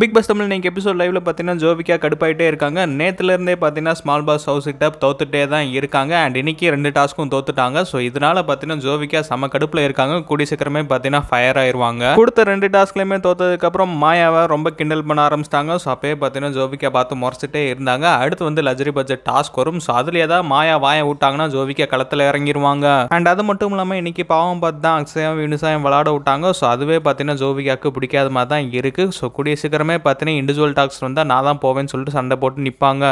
big pass Tamil நீங்கள் episode லைவில் பார்த்தீங்கன்னா ஜோவிக்கா கடுப்பாயிட்டே இருக்காங்க நேற்றுலேருந்தே பார்த்தீங்கன்னா ஸ்மால் பாஸ் ஹவுஸ் கிட்ட தோத்துட்டே தான் இருக்காங்க அண்ட் இன்றைக்கி ரெண்டு டாஸ்க்கும் தோத்துட்டாங்க ஸோ இதனால் பார்த்தீங்கன்னா ஜோவிக்கா செம கடுப்பில் இருக்காங்க கூடி சீக்கிரமே பார்த்தீங்கன்னா ஃபயர் ஆயிடுவாங்க கொடுத்த ரெண்டு டாஸ்க்லையுமே தோத்ததுக்கப்புறம் மாயாவை ரொம்ப கிண்டல் பண்ண ஆரம்பிச்சிட்டாங்க ஸோ அப்பயே பார்த்தீங்கன்னா ஜோவிக்கா பார்த்து முறைச்சிட்டே இருந்தாங்க அடுத்து வந்து லக்ஸரி பட்ஜெட் டாஸ்க் வரும் ஸோ அதில் ஏதாவது மாயா வாயை விட்டாங்கன்னா ஜோவிக்கா களத்தில் இறங்கிடுவாங்க அண்ட் அது மட்டும் இல்லாமல் இன்றைக்கி பாவம் பார்த்து தான் அக்ஸயம் வினுசாயம் விளாட விட்டாங்க ஸோ அதுவே பார்த்தீங்கன்னா ஜோவிகாவுக்கு பிடிக்காத மாதிரி தான் இருக்குது ஸோ கூடிய சீக்கிரம் சீக்கிரமே பார்த்தீங்கன்னா இண்டிவிஜுவல் டாக்ஸ் வந்தால் நான் தான் போவேன்னு சொல்லிட்டு சண்டை போட்டு நிற்பாங்க